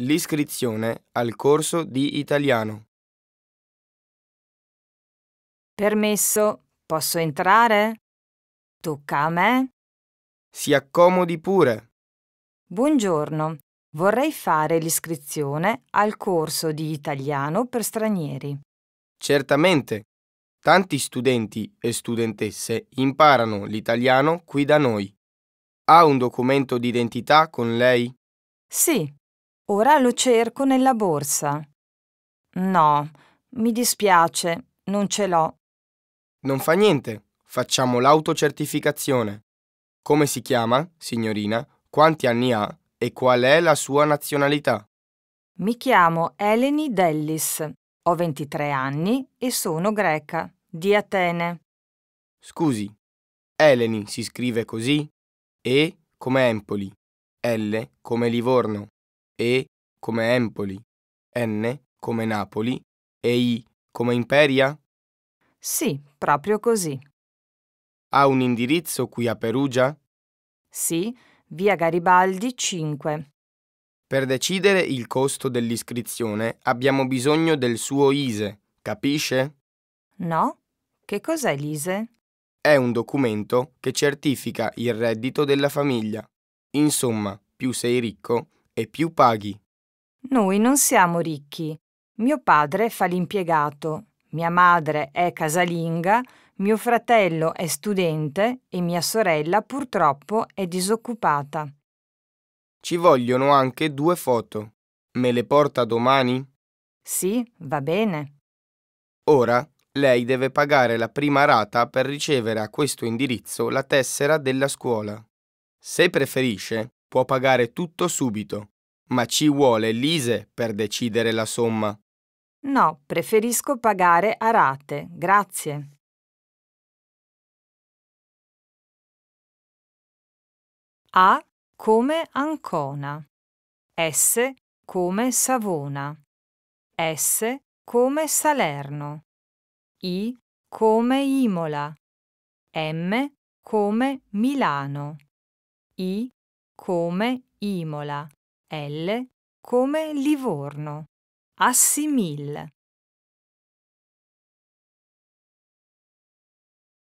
l'iscrizione al corso di italiano. Permesso, posso entrare? Tocca a me? Si accomodi pure. Buongiorno, vorrei fare l'iscrizione al corso di italiano per stranieri. Certamente. Tanti studenti e studentesse imparano l'italiano qui da noi. Ha un documento d'identità con lei? Sì, Ora lo cerco nella borsa. No, mi dispiace, non ce l'ho. Non fa niente, facciamo l'autocertificazione. Come si chiama, signorina, quanti anni ha e qual è la sua nazionalità? Mi chiamo Eleni Dellis, ho 23 anni e sono greca, di Atene. Scusi, Eleni si scrive così? E come Empoli, L come Livorno, e come Empoli, N come Napoli e I come Imperia? Sì, proprio così. Ha un indirizzo qui a Perugia? Sì, via Garibaldi 5. Per decidere il costo dell'iscrizione abbiamo bisogno del suo ISE, capisce? No? Che cos'è l'ISE? È un documento che certifica il reddito della famiglia. Insomma, più sei ricco e più paghi. Noi non siamo ricchi. Mio padre fa l'impiegato, mia madre è casalinga, mio fratello è studente e mia sorella purtroppo è disoccupata. Ci vogliono anche due foto. Me le porta domani? Sì, va bene. Ora lei deve pagare la prima rata per ricevere a questo indirizzo la tessera della scuola. Se preferisce, può pagare tutto subito, ma ci vuole l'ISE per decidere la somma. No, preferisco pagare a rate, grazie. A come Ancona, S come Savona, S come Salerno, I come Imola, M come Milano, I come Imola, L come Livorno. Assimil